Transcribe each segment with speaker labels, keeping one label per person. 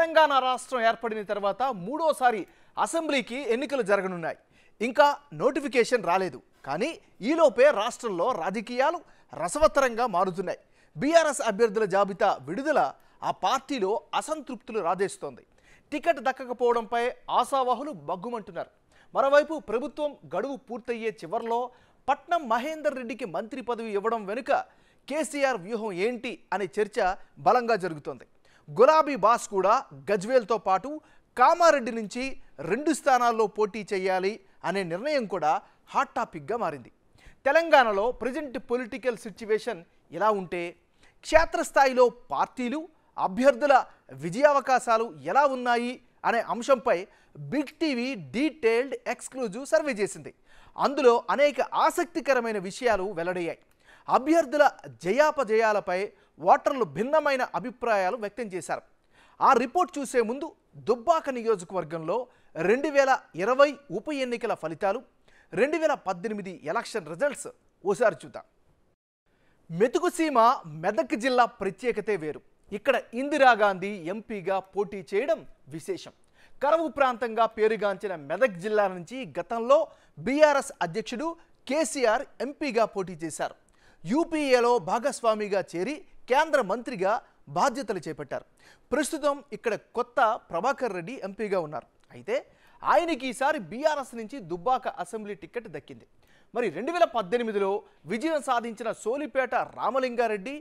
Speaker 1: తెలంగాణ రాష్ట్రం ఏర్పడిన తర్వాత మూడోసారి అసెంబ్లీకి ఎన్నికలు జరగనున్నాయి ఇంకా నోటిఫికేషన్ రాలేదు కానీ ఈలోపే రాష్ట్రంలో రాజకీయాలు రసవత్తరంగా మారుతున్నాయి బీఆర్ఎస్ అభ్యర్థుల జాబితా విడుదల ఆ పార్టీలో అసంతృప్తులు రాజేస్తోంది టికెట్ దక్కకపోవడంపై ఆశావాహులు బగ్గుమంటున్నారు మరోవైపు ప్రభుత్వం గడువు పూర్తయ్యే చివరిలో పట్నం మహేందర్ రెడ్డికి మంత్రి పదవి ఇవ్వడం వెనుక కేసీఆర్ వ్యూహం ఏంటి అనే చర్చ బలంగా జరుగుతోంది గులాబీ బాస్ కూడా గజ్వేల్తో పాటు కామారెడ్డి నుంచి రెండు స్థానాల్లో పోటీ చేయాలి అనే నిర్ణయం కూడా హాట్ టాపిక్గా మారింది తెలంగాణలో ప్రజెంట్ పొలిటికల్ సిచ్యువేషన్ ఎలా ఉంటే క్షేత్రస్థాయిలో పార్టీలు అభ్యర్థుల విజయావకాశాలు ఎలా ఉన్నాయి అనే అంశంపై big TV detailed exclusive survey చేసింది అందులో అనేక ఆసక్తికరమైన విషయాలు వెల్లడయ్యాయి అభ్యర్థుల జయాపజయాలపై ఓటర్లు భిన్నమైన అభిప్రాయాలు వ్యక్తం చేశారు ఆ రిపోర్ట్ చూసే ముందు దుబ్బాక నియోజకవర్గంలో రెండు వేల ఇరవై ఉప ఎన్నికల ఫలితాలు రెండు వేల పద్దెనిమిది ఎలక్షన్ రిజల్ట్స్ ఓసారి చూద్దాం మెతుకుసీమ మెదక్ జిల్లా ప్రత్యేకతే వేరు ఇక్కడ ఇందిరాగాంధీ ఎంపీగా పోటీ చేయడం విశేషం కరవు ప్రాంతంగా పేరుగాంచిన మెదక్ జిల్లా నుంచి గతంలో బీఆర్ఎస్ అధ్యక్షుడు కేసీఆర్ ఎంపీగా పోటీ చేశారు యూపీఏలో భాగస్వామిగా చేరి కేంద్ర మంత్రిగా బాధ్యతలు చేపట్టారు ప్రస్తుతం ఇక్కడ కొత్త ప్రభాకర్ రెడ్డి ఎంపీగా ఉన్నారు అయితే ఆయనకి ఈసారి బీఆర్ఎస్ నుంచి దుబ్బాక అసెంబ్లీ టికెట్ దక్కింది మరి రెండు వేల పద్దెనిమిదిలో విజయం సాధించిన సోలిపేట రామలింగారెడ్డి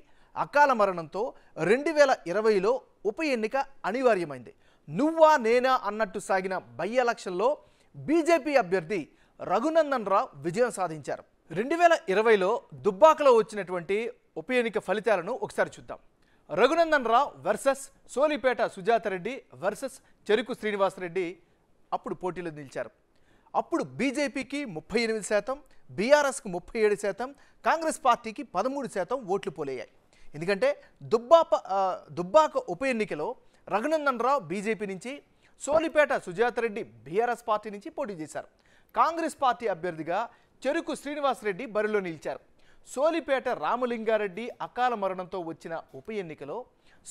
Speaker 1: అకాల మరణంతో రెండు వేల ఇరవైలో ఉప ఎన్నిక అనివార్యమైంది నువ్వా నేనా అన్నట్టు సాగిన బై ఎలక్షన్లో బీజేపీ అభ్యర్థి రఘునందన్ రావు విజయం సాధించారు రెండు వేల ఇరవైలో దుబ్బాకలో వచ్చినటువంటి ఉప ఎన్నిక ఫలితాలను ఒకసారి చూద్దాం రఘునందన్ రావు వర్సెస్ సోలిపేట సుజాతారెడ్డి వర్సెస్ చెరుకు శ్రీనివాసరెడ్డి అప్పుడు పోటీలో నిలిచారు అప్పుడు బీజేపీకి ముప్పై ఎనిమిది శాతం బీఆర్ఎస్కు ముప్పై ఏడు శాతం కాంగ్రెస్ పార్టీకి పదమూడు శాతం ఓట్లు పోలయ్యాయి ఎందుకంటే దుబ్బాప దుబ్బాక ఉప ఎన్నికలో రఘునందన్ రావు బీజేపీ నుంచి సోలిపేట రెడ్డి బీఆర్ఎస్ పార్టీ నుంచి పోటీ చేశారు కాంగ్రెస్ పార్టీ అభ్యర్థిగా చెరుకు శ్రీనివాసరెడ్డి బరిలో నిలిచారు సోలిపేట రామలింగారెడ్డి అకాల మరణంతో వచ్చిన ఉప ఎన్నికలో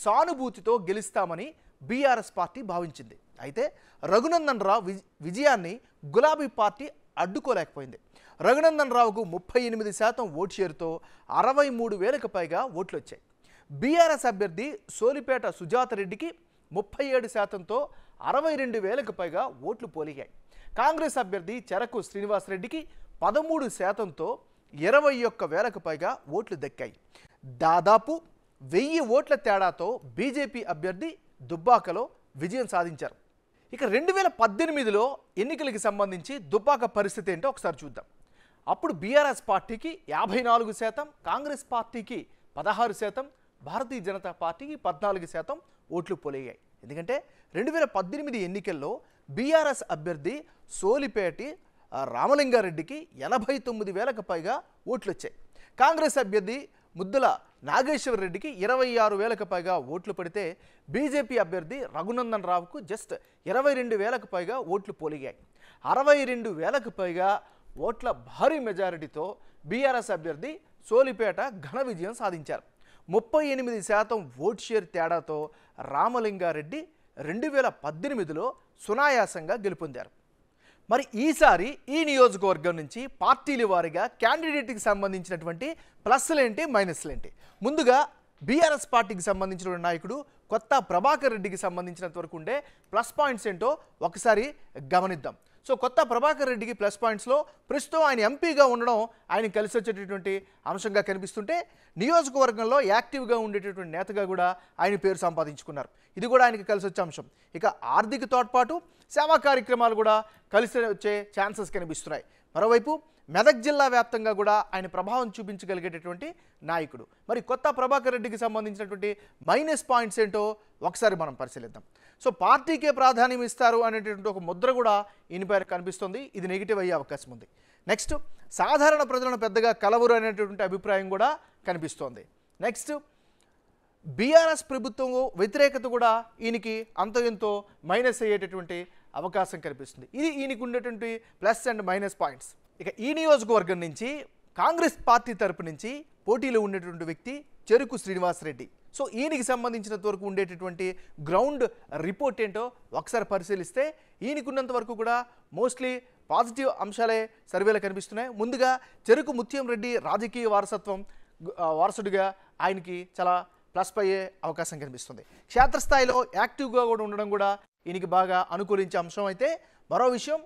Speaker 1: సానుభూతితో గెలుస్తామని బీఆర్ఎస్ పార్టీ భావించింది అయితే రఘునందన్ రావు విజయాన్ని గులాబీ పార్టీ అడ్డుకోలేకపోయింది రఘునందన్ రావుకు ముప్పై ఎనిమిది శాతం ఓటు షేరుతో అరవై మూడు వేలకు పైగా ఓట్లు వచ్చాయి బీఆర్ఎస్ అభ్యర్థి సోలిపేట సుజాతరెడ్డికి ముప్పై ఏడు శాతంతో అరవై రెండు వేలకు పైగా ఓట్లు పోలిగాయి కాంగ్రెస్ అభ్యర్థి చెరకు శ్రీనివాసరెడ్డికి పదమూడు శాతంతో ఇరవై ఒక్క వేలకు పైగా ఓట్లు దక్కాయి దాదాపు వెయ్యి ఓట్ల తేడాతో బీజేపీ అభ్యర్థి దుబ్బాకలో విజయం సాధించారు ఇక రెండు వేల పద్దెనిమిదిలో ఎన్నికలకు సంబంధించి దుబ్బాక పరిస్థితి ఏంటో ఒకసారి చూద్దాం అప్పుడు బీఆర్ఎస్ పార్టీకి యాభై నాలుగు శాతం కాంగ్రెస్ పార్టీకి పదహారు శాతం భారతీయ జనతా పార్టీకి పద్నాలుగు శాతం ఓట్లు పోలేయాయి ఎందుకంటే రెండు వేల పద్దెనిమిది ఎన్నికల్లో బీఆర్ఎస్ అభ్యర్థి సోలిపేటి రామలింగారెడ్డికి ఎనభై తొమ్మిది వేలకు పైగా ఓట్లు వచ్చాయి కాంగ్రెస్ అభ్యర్థి ముద్దుల నాగేశ్వర రెడ్డికి ఇరవై ఆరు వేలకు పైగా ఓట్లు పడితే బీజేపీ అభ్యర్థి రఘునందన్ రావుకు జస్ట్ ఇరవై రెండు వేలకు పైగా ఓట్లు పోలిగాయి అరవై రెండు వేలకు పైగా ఓట్ల భారీ మెజారిటీతో బీఆర్ఎస్ అభ్యర్థి సోలిపేట ఘన విజయం సాధించారు ముప్పై ఎనిమిది శాతం ఓట్ షేర్ తేడాతో రామలింగారెడ్డి రెండు వేల పద్దెనిమిదిలో సునాయాసంగా గెలుపొందారు మరి ఈసారి ఈ నియోజకవర్గం నుంచి పార్టీల వారిగా క్యాండిడేట్కి సంబంధించినటువంటి ప్లస్లేంటి మైనస్లేంటి ముందుగా బీఆర్ఎస్ పార్టీకి సంబంధించిన నాయకుడు కొత్త ప్రభాకర్ రెడ్డికి సంబంధించినంత వరకు ఉండే ప్లస్ పాయింట్స్ ఏంటో ఒకసారి గమనిద్దాం సో కొత్త ప్రభాకర్ రెడ్డికి ప్లస్ పాయింట్స్లో ప్రస్తుతం ఆయన ఎంపీగా ఉండడం ఆయన కలిసి వచ్చేటటువంటి అంశంగా కనిపిస్తుంటే నియోజకవర్గంలో యాక్టివ్గా ఉండేటటువంటి నేతగా కూడా ఆయన పేరు సంపాదించుకున్నారు ఇది కూడా ఆయనకి కలిసి వచ్చే అంశం ఇక ఆర్థిక తోడ్పాటు సేవా కార్యక్రమాలు కూడా కలిసి వచ్చే ఛాన్సెస్ కనిపిస్తున్నాయి మరోవైపు మెదక్ జిల్లా వ్యాప్తంగా కూడా ఆయన ప్రభావం చూపించగలిగేటటువంటి నాయకుడు మరి కొత్త ప్రభాకర్ రెడ్డికి సంబంధించినటువంటి మైనస్ పాయింట్స్ ఏంటో ఒకసారి మనం పరిశీలిద్దాం సో పార్టీకే ప్రాధాన్యం ఇస్తారు అనేటటువంటి ఒక ముద్ర కూడా ఇనిపైన కనిపిస్తుంది ఇది నెగిటివ్ అయ్యే అవకాశం ఉంది నెక్స్ట్ సాధారణ ప్రజలను పెద్దగా కలవరు అనేటటువంటి అభిప్రాయం కూడా కనిపిస్తోంది నెక్స్ట్ బీఆర్ఎస్ ప్రభుత్వం వ్యతిరేకత కూడా ఈయనకి అంత ఎంతో మైనస్ అయ్యేటటువంటి అవకాశం కనిపిస్తుంది ఇది ఈయనకు ఉండేటువంటి ప్లస్ అండ్ మైనస్ పాయింట్స్ ఇక ఈ నియోజకవర్గం నుంచి కాంగ్రెస్ పార్టీ తరపు నుంచి పోటీలో ఉండేటువంటి వ్యక్తి చెరుకు శ్రీనివాసరెడ్డి సో ఈయనకి సంబంధించినంత వరకు ఉండేటటువంటి గ్రౌండ్ రిపోర్ట్ ఏంటో ఒకసారి పరిశీలిస్తే ఈయనకున్నంత వరకు కూడా మోస్ట్లీ పాజిటివ్ అంశాలే సర్వేలో కనిపిస్తున్నాయి ముందుగా చెరుకు ముత్యం రెడ్డి రాజకీయ వారసత్వం వారసుడిగా ఆయనకి చాలా ప్లస్ అయ్యే అవకాశం కనిపిస్తుంది క్షేత్రస్థాయిలో యాక్టివ్గా కూడా ఉండడం కూడా ఈయనకి బాగా అనుకూలించే అంశం అయితే మరో విషయం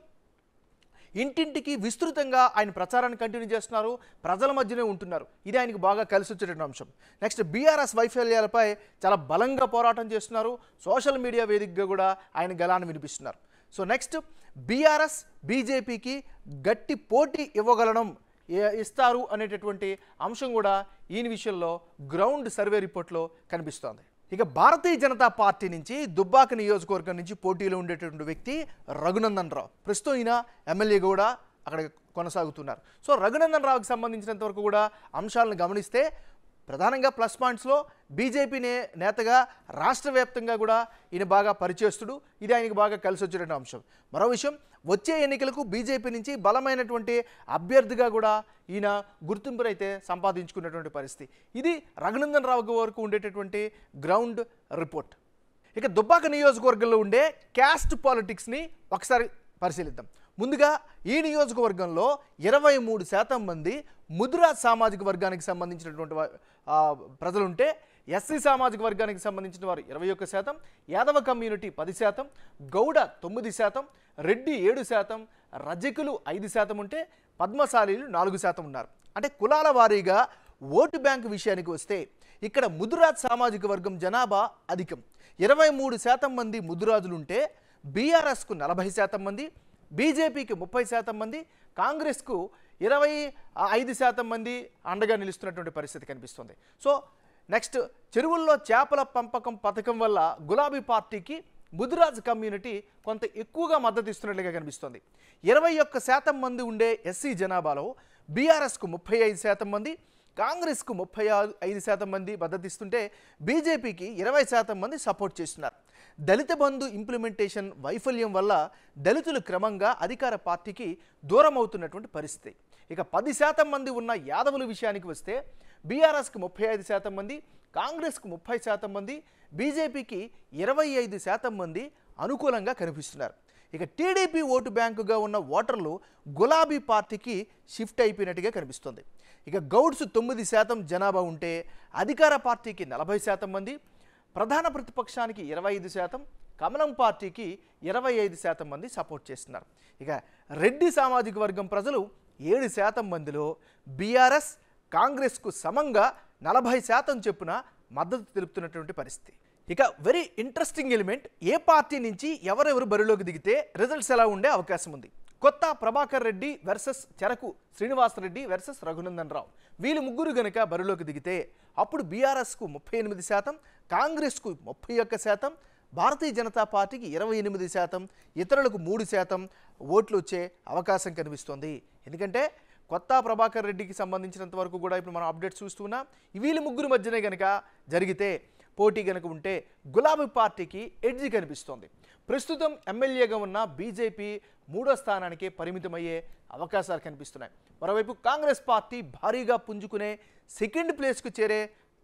Speaker 1: ఇంటింటికి విస్తృతంగా ఆయన ప్రచారాన్ని కంటిన్యూ చేస్తున్నారు ప్రజల మధ్యనే ఉంటున్నారు ఇది ఆయనకు బాగా కలిసి వచ్చేటటువంటి అంశం నెక్స్ట్ బీఆర్ఎస్ వైఫల్యాలపై చాలా బలంగా పోరాటం చేస్తున్నారు సోషల్ మీడియా వేదికగా కూడా ఆయన గలాన్ని వినిపిస్తున్నారు సో నెక్స్ట్ బీఆర్ఎస్ బీజేపీకి గట్టి పోటీ ఇవ్వగలడం ఇస్తారు అనేటటువంటి అంశం కూడా ఈయన విషయంలో గ్రౌండ్ సర్వే రిపోర్ట్లో కనిపిస్తోంది ఇక భారతీయ జనతా పార్టీ నుంచి దుబ్బాక నియోజకవర్గం నుంచి పోటీలో ఉండేటటువంటి వ్యక్తి రఘునందన్ రావు ప్రస్తుతం ఈయన ఎమ్మెల్యే కూడా అక్కడ కొనసాగుతున్నారు సో రఘునందన్ రావుకి సంబంధించినంత వరకు కూడా అంశాలను గమనిస్తే ప్రధానంగా ప్లస్ పాయింట్స్లో బీజేపీ నే నేతగా రాష్ట్ర వ్యాప్తంగా కూడా ఈయన బాగా పరిచేస్తుడు ఇది ఆయనకు బాగా కలిసి వచ్చినటువంటి అంశం మరో విషయం వచ్చే ఎన్నికలకు బీజేపీ నుంచి బలమైనటువంటి అభ్యర్థిగా కూడా ఈయన అయితే సంపాదించుకున్నటువంటి పరిస్థితి ఇది రఘునందన్ రావు వరకు ఉండేటటువంటి గ్రౌండ్ రిపోర్ట్ ఇక దుబ్బాక నియోజకవర్గంలో ఉండే క్యాస్ట్ పాలిటిక్స్ని ఒకసారి పరిశీలిద్దాం ముందుగా ఈ నియోజకవర్గంలో ఇరవై మూడు శాతం మంది ముదురా సామాజిక వర్గానికి సంబంధించినటువంటి ప్రజలుంటే ఎస్సీ సామాజిక వర్గానికి సంబంధించిన వారు ఇరవై ఒక్క శాతం యాదవ కమ్యూనిటీ పది శాతం గౌడ తొమ్మిది శాతం రెడ్డి ఏడు శాతం రజకులు ఐదు శాతం ఉంటే పద్మశాలీలు నాలుగు శాతం ఉన్నారు అంటే కులాల వారీగా ఓటు బ్యాంకు విషయానికి వస్తే ఇక్కడ ముదురాజ్ సామాజిక వర్గం జనాభా అధికం ఇరవై మూడు శాతం మంది ముదురాజులుంటే బీఆర్ఎస్కు నలభై శాతం మంది బీజేపీకి ముప్పై శాతం మంది కాంగ్రెస్కు ఇరవై ఐదు శాతం మంది అండగా నిలుస్తున్నటువంటి పరిస్థితి కనిపిస్తుంది సో నెక్స్ట్ చెరువుల్లో చేపల పెంపకం పథకం వల్ల గులాబీ పార్టీకి ముదిరాజ్ కమ్యూనిటీ కొంత ఎక్కువగా మద్దతు ఇస్తున్నట్లుగా కనిపిస్తుంది ఇరవై ఒక్క శాతం మంది ఉండే ఎస్సీ జనాభాలో బీఆర్ఎస్కు ముప్పై ఐదు శాతం మంది కాంగ్రెస్కు ముప్పై ఐదు శాతం మంది మద్దతిస్తుంటే బీజేపీకి ఇరవై శాతం మంది సపోర్ట్ చేస్తున్నారు దళిత బంధు ఇంప్లిమెంటేషన్ వైఫల్యం వల్ల దళితులు క్రమంగా అధికార పార్టీకి దూరం అవుతున్నటువంటి పరిస్థితి ఇక పది శాతం మంది ఉన్న యాదవుల విషయానికి వస్తే బీఆర్ఎస్కి ముప్పై ఐదు శాతం మంది కాంగ్రెస్కు ముప్పై శాతం మంది బీజేపీకి ఇరవై ఐదు శాతం మంది అనుకూలంగా కనిపిస్తున్నారు ఇక టీడీపీ ఓటు బ్యాంకుగా ఉన్న ఓటర్లు గులాబీ పార్టీకి షిఫ్ట్ అయిపోయినట్టుగా కనిపిస్తుంది ఇక గౌడ్స్ తొమ్మిది శాతం జనాభా ఉంటే అధికార పార్టీకి నలభై శాతం మంది ప్రధాన ప్రతిపక్షానికి ఇరవై ఐదు శాతం కమలం పార్టీకి ఇరవై ఐదు శాతం మంది సపోర్ట్ చేస్తున్నారు ఇక రెడ్డి సామాజిక వర్గం ప్రజలు ఏడు శాతం మందిలో బీఆర్ఎస్ కాంగ్రెస్కు సమంగా నలభై శాతం చెప్పున మద్దతు తెలుపుతున్నటువంటి పరిస్థితి ఇక వెరీ ఇంట్రెస్టింగ్ ఎలిమెంట్ ఏ పార్టీ నుంచి ఎవరెవరు బరిలోకి దిగితే రిజల్ట్స్ ఎలా ఉండే అవకాశం ఉంది కొత్త ప్రభాకర్ రెడ్డి వర్సెస్ చెరకు శ్రీనివాసరెడ్డి వర్సెస్ రఘునందన్ రావు వీళ్ళు ముగ్గురు గనుక బరిలోకి దిగితే అప్పుడు బీఆర్ఎస్కు ముప్పై ఎనిమిది శాతం కాంగ్రెస్కు ముప్పై ఒక్క శాతం భారతీయ జనతా పార్టీకి ఇరవై ఎనిమిది శాతం ఇతరులకు మూడు శాతం ఓట్లు వచ్చే అవకాశం కనిపిస్తోంది ఎందుకంటే కొత్త ప్రభాకర్ రెడ్డికి సంబంధించినంత వరకు కూడా ఇప్పుడు మనం అప్డేట్స్ చూస్తున్నా వీళ్ళు ముగ్గురు మధ్యనే కనుక జరిగితే పోటీ కనుక ఉంటే గులాబీ పార్టీకి ఎడ్జి కనిపిస్తోంది ప్రస్తుతం ఎమ్మెల్యేగా ఉన్న బీజేపీ మూడో స్థానానికే పరిమితమయ్యే అవకాశాలు కనిపిస్తున్నాయి మరోవైపు కాంగ్రెస్ పార్టీ భారీగా పుంజుకునే సెకండ్ ప్లేస్కు చేరే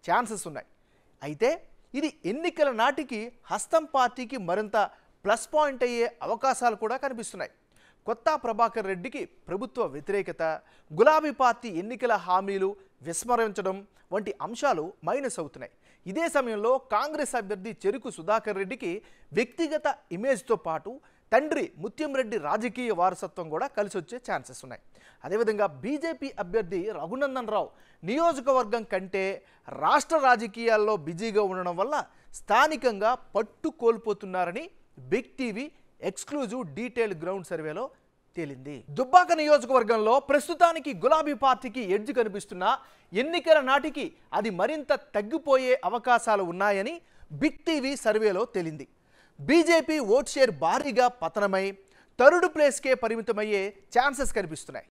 Speaker 1: ఛాన్సెస్ ఉన్నాయి అయితే ఇది ఎన్నికల నాటికి హస్తం పార్టీకి మరింత ప్లస్ పాయింట్ అయ్యే అవకాశాలు కూడా కనిపిస్తున్నాయి కొత్త ప్రభాకర్ రెడ్డికి ప్రభుత్వ వ్యతిరేకత గులాబీ పార్టీ ఎన్నికల హామీలు విస్మరించడం వంటి అంశాలు మైనస్ అవుతున్నాయి ఇదే సమయంలో కాంగ్రెస్ అభ్యర్థి చెరుకు సుధాకర్ రెడ్డికి వ్యక్తిగత ఇమేజ్తో పాటు తండ్రి ముత్యంరెడ్డి రాజకీయ వారసత్వం కూడా కలిసి వచ్చే ఛాన్సెస్ ఉన్నాయి అదేవిధంగా బీజేపీ అభ్యర్థి రఘునందన్ రావు నియోజకవర్గం కంటే రాష్ట్ర రాజకీయాల్లో బిజీగా ఉండడం వల్ల స్థానికంగా పట్టు కోల్పోతున్నారని big TV exclusive detail ground సర్వేలో తేలింది దుబ్బాక నియోజకవర్గంలో ప్రస్తుతానికి గులాబీ పార్టీకి ఎడ్జ్ కనిపిస్తున్నా ఎన్నికల నాటికి అది మరింత తగ్గిపోయే అవకాశాలు ఉన్నాయని బిగ్ టీవీ సర్వేలో తేలింది బీజేపీ ఓట్ షేర్ భారీగా పతనమై థర్డ్ ప్లేస్కే పరిమితమయ్యే ఛాన్సెస్ కనిపిస్తున్నాయి